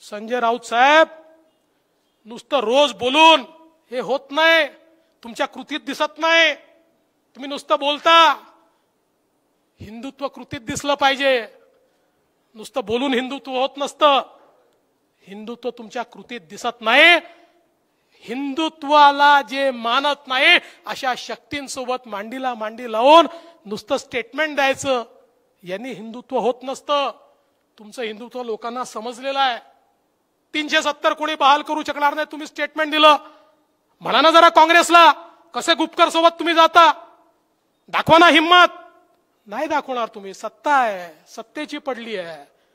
संजय राऊत साहेब नुसतं रोज बोलून हे होत नाही तुमच्या कृतीत दिसत नाही तुम्ही नुसतं बोलता हिंदुत्व कृतीत दिसलं पाहिजे नुसतं बोलून हिंदुत्व होत नसतं हिंदुत्व तुमच्या कृतीत दिसत नाही हिंदुत्वाला जे मानत नाही अशा शक्तींसोबत मांडीला मांडी लावून नुसतं स्टेटमेंट द्यायचं यांनी हिंदुत्व होत नसतं तुमचं हिंदुत्व लोकांना समजलेलं आहे तीनशे सत्तर कोणी बहाल करू शकणार नाही तुम्ही स्टेटमेंट दिलं म्हणा ना जरा काँग्रेसला कसे गुपकर सोबत तुम्ही जाता दाखवा ना हिंमत नाही दाखवणार तुम्ही सत्ता आहे सत्तेची पडली आहे